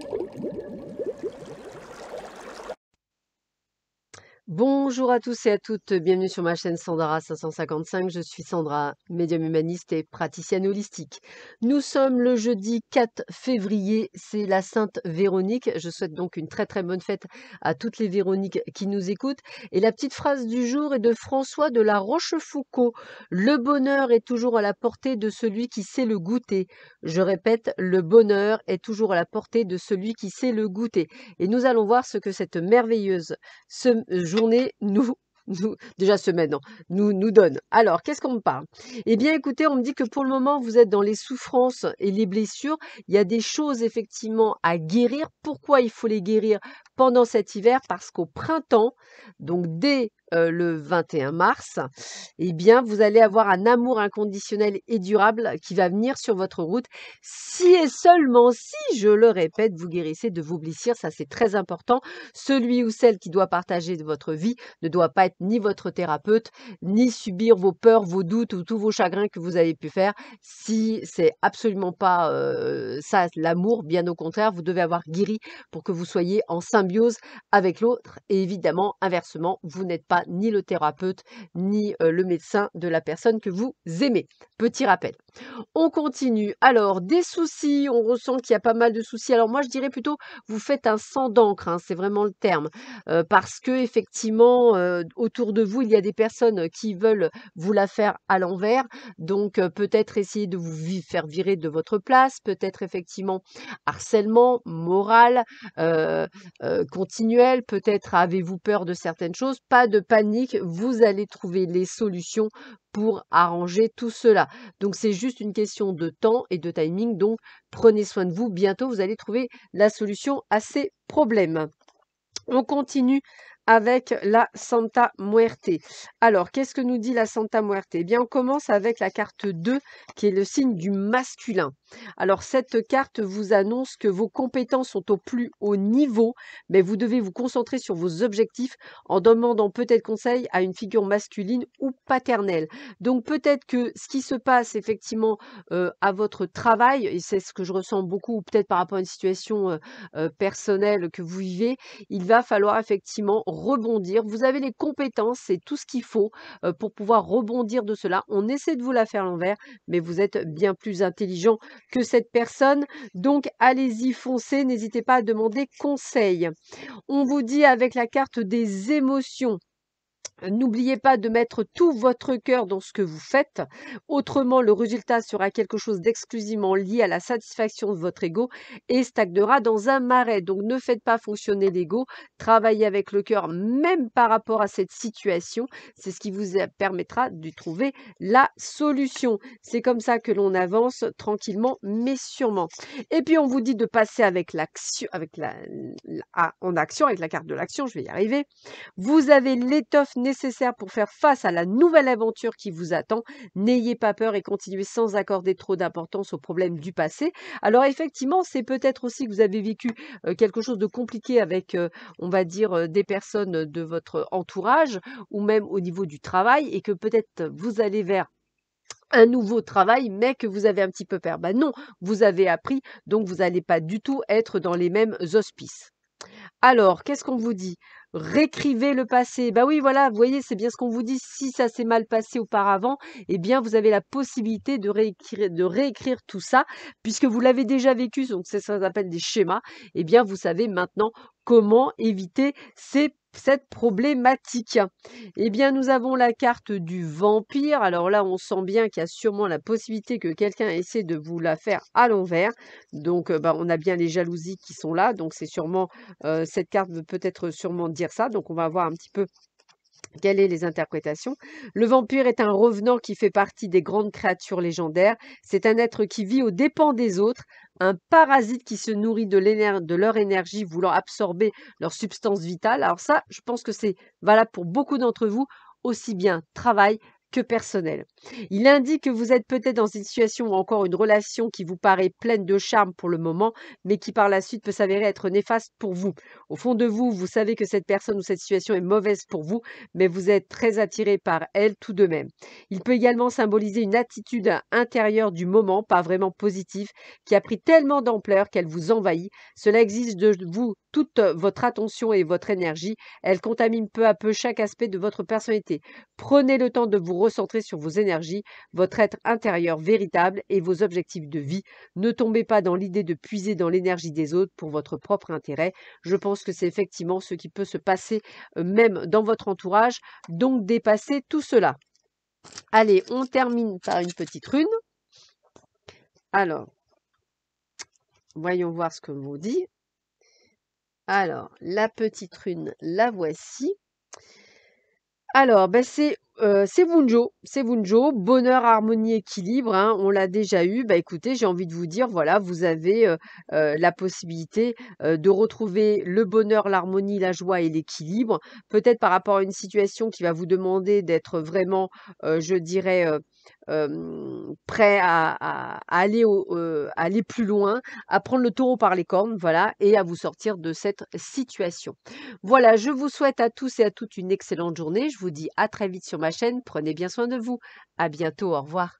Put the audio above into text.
Thank you. Bonjour à tous et à toutes, bienvenue sur ma chaîne Sandra 555, je suis Sandra, médium humaniste et praticienne holistique. Nous sommes le jeudi 4 février, c'est la Sainte Véronique, je souhaite donc une très très bonne fête à toutes les Véroniques qui nous écoutent. Et la petite phrase du jour est de François de la Rochefoucauld, le bonheur est toujours à la portée de celui qui sait le goûter. Je répète, le bonheur est toujours à la portée de celui qui sait le goûter. Et nous allons voir ce que cette merveilleuse ce nous nous, déjà semaine, hein, nous, nous donne. Alors, qu'est-ce qu'on me parle et eh bien, écoutez, on me dit que pour le moment, vous êtes dans les souffrances et les blessures. Il y a des choses, effectivement, à guérir. Pourquoi il faut les guérir pendant cet hiver Parce qu'au printemps, donc dès euh, le 21 mars, eh bien, vous allez avoir un amour inconditionnel et durable qui va venir sur votre route. Si et seulement si, je le répète, vous guérissez de vos blessures, ça c'est très important. Celui ou celle qui doit partager votre vie ne doit pas être ni votre thérapeute, ni subir vos peurs, vos doutes ou tous vos chagrins que vous avez pu faire. Si c'est absolument pas euh, ça, l'amour, bien au contraire, vous devez avoir guéri pour que vous soyez en symbiose avec l'autre. Et évidemment, inversement, vous n'êtes pas ni le thérapeute ni euh, le médecin de la personne que vous aimez. Petit rappel. On continue. Alors, des soucis, on ressent qu'il y a pas mal de soucis. Alors moi, je dirais plutôt, vous faites un sang d'encre, hein, c'est vraiment le terme, euh, parce que effectivement, euh, autour de vous, il y a des personnes qui veulent vous la faire à l'envers. Donc euh, peut-être essayer de vous faire virer de votre place, peut-être effectivement harcèlement moral continuel, peut-être avez-vous peur de certaines choses. Pas de panique, vous allez trouver les solutions pour arranger tout cela. Donc c'est juste une question de temps et de timing. Donc prenez soin de vous. Bientôt, vous allez trouver la solution à ces problèmes. On continue avec la Santa Muerte. Alors, qu'est-ce que nous dit la Santa Muerte Eh bien, on commence avec la carte 2, qui est le signe du masculin. Alors, cette carte vous annonce que vos compétences sont au plus haut niveau, mais vous devez vous concentrer sur vos objectifs en demandant peut-être conseil à une figure masculine ou paternelle. Donc, peut-être que ce qui se passe effectivement euh, à votre travail, et c'est ce que je ressens beaucoup, peut-être par rapport à une situation euh, euh, personnelle que vous vivez, il va falloir effectivement rebondir. Vous avez les compétences, et tout ce qu'il faut euh, pour pouvoir rebondir de cela. On essaie de vous la faire l'envers, mais vous êtes bien plus intelligent que cette personne. Donc allez-y, foncez, n'hésitez pas à demander conseil. On vous dit avec la carte des émotions, N'oubliez pas de mettre tout votre cœur dans ce que vous faites, autrement le résultat sera quelque chose d'exclusivement lié à la satisfaction de votre ego et stagnera dans un marais. Donc ne faites pas fonctionner l'ego, travaillez avec le cœur même par rapport à cette situation, c'est ce qui vous permettra de trouver la solution. C'est comme ça que l'on avance tranquillement mais sûrement. Et puis on vous dit de passer avec l'action avec la, en action avec la carte de l'action, je vais y arriver. Vous avez l'étoffe nécessaire pour faire face à la nouvelle aventure qui vous attend. N'ayez pas peur et continuez sans accorder trop d'importance aux problèmes du passé. Alors effectivement, c'est peut-être aussi que vous avez vécu euh, quelque chose de compliqué avec, euh, on va dire, euh, des personnes de votre entourage ou même au niveau du travail et que peut-être vous allez vers un nouveau travail, mais que vous avez un petit peu peur. Ben non, vous avez appris, donc vous n'allez pas du tout être dans les mêmes hospices. Alors, qu'est-ce qu'on vous dit « Réécrivez le passé. Bah oui, voilà, vous voyez, c'est bien ce qu'on vous dit. Si ça s'est mal passé auparavant, eh bien, vous avez la possibilité de réécrire, de réécrire tout ça, puisque vous l'avez déjà vécu, donc ça s'appelle des schémas. Eh bien, vous savez maintenant comment éviter cette problématique Eh bien, nous avons la carte du vampire. Alors là, on sent bien qu'il y a sûrement la possibilité que quelqu'un essaie de vous la faire à l'envers. Donc, euh, bah, on a bien les jalousies qui sont là. Donc, c'est sûrement euh, cette carte veut peut-être sûrement dire ça. Donc, on va voir un petit peu quelles sont les interprétations Le vampire est un revenant qui fait partie des grandes créatures légendaires. C'est un être qui vit aux dépens des autres, un parasite qui se nourrit de, de leur énergie, voulant absorber leur substance vitale. Alors ça, je pense que c'est valable pour beaucoup d'entre vous, aussi bien travail, que personnel. Il indique que vous êtes peut-être dans une situation ou encore une relation qui vous paraît pleine de charme pour le moment, mais qui par la suite peut s'avérer être néfaste pour vous. Au fond de vous, vous savez que cette personne ou cette situation est mauvaise pour vous, mais vous êtes très attiré par elle tout de même. Il peut également symboliser une attitude intérieure du moment, pas vraiment positive, qui a pris tellement d'ampleur qu'elle vous envahit. Cela existe de vous toute euh, votre attention et votre énergie. Elle contamine peu à peu chaque aspect de votre personnalité. Prenez le temps de vous recentrer sur vos énergies, votre être intérieur véritable et vos objectifs de vie. Ne tombez pas dans l'idée de puiser dans l'énergie des autres pour votre propre intérêt. Je pense que c'est effectivement ce qui peut se passer euh, même dans votre entourage. Donc dépassez tout cela. Allez, on termine par une petite rune. Alors, voyons voir ce que vous dit. Alors, la petite rune, la voici. Alors, ben c'est euh, c'est Wunjo, bonheur, harmonie, équilibre, hein, on l'a déjà eu. Bah écoutez, j'ai envie de vous dire, voilà, vous avez euh, euh, la possibilité euh, de retrouver le bonheur, l'harmonie, la joie et l'équilibre. Peut-être par rapport à une situation qui va vous demander d'être vraiment, je dirais, euh, prêt à, aller euh, à aller plus loin, à prendre le taureau par les cornes, voilà, et à vous sortir de cette situation. Voilà, je vous souhaite à tous et à toutes une excellente journée. Je vous dis à très vite sur ma chaîne. Prenez bien soin de vous. À bientôt. Au revoir.